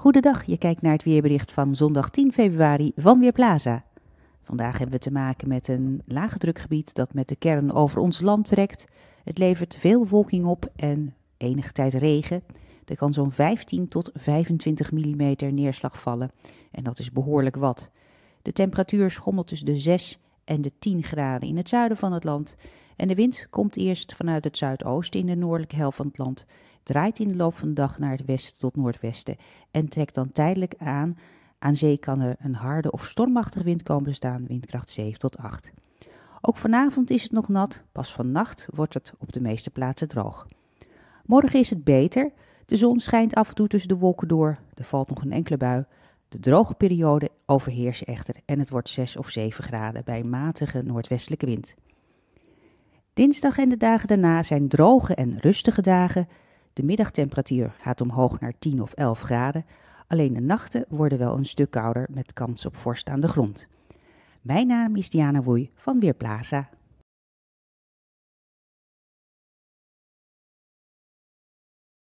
Goedendag, je kijkt naar het weerbericht van zondag 10 februari van Weerplaza. Vandaag hebben we te maken met een lage drukgebied dat met de kern over ons land trekt. Het levert veel wolking op en enige tijd regen. Er kan zo'n 15 tot 25 mm neerslag vallen en dat is behoorlijk wat. De temperatuur schommelt tussen de 6 en de 10 graden in het zuiden van het land en de wind komt eerst vanuit het zuidoosten in de noordelijke helft van het land, draait in de loop van de dag naar het westen tot noordwesten en trekt dan tijdelijk aan. Aan zee kan er een harde of stormachtige wind komen bestaan, staan, windkracht 7 tot 8. Ook vanavond is het nog nat, pas vannacht wordt het op de meeste plaatsen droog. Morgen is het beter. De zon schijnt af en toe tussen de wolken door. Er valt nog een enkele bui. De droge periode overheerst echter en het wordt 6 of 7 graden bij een matige noordwestelijke wind. Dinsdag en de dagen daarna zijn droge en rustige dagen. De middagtemperatuur gaat omhoog naar 10 of 11 graden. Alleen de nachten worden wel een stuk kouder met kans op vorst aan de grond. Mijn naam is Diana Woei van Weerplaza.